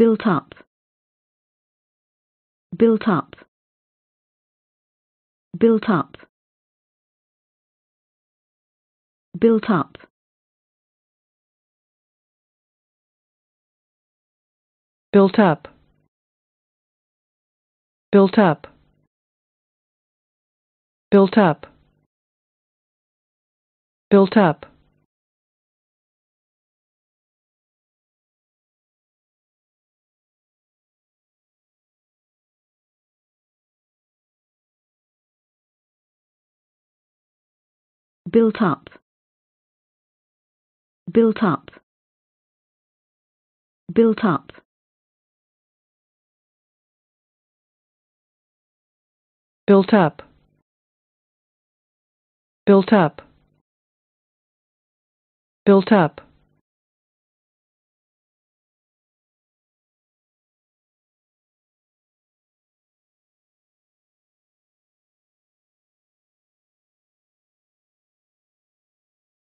built up built up built up built up built up built up built up built up built up built up built up built up built up built up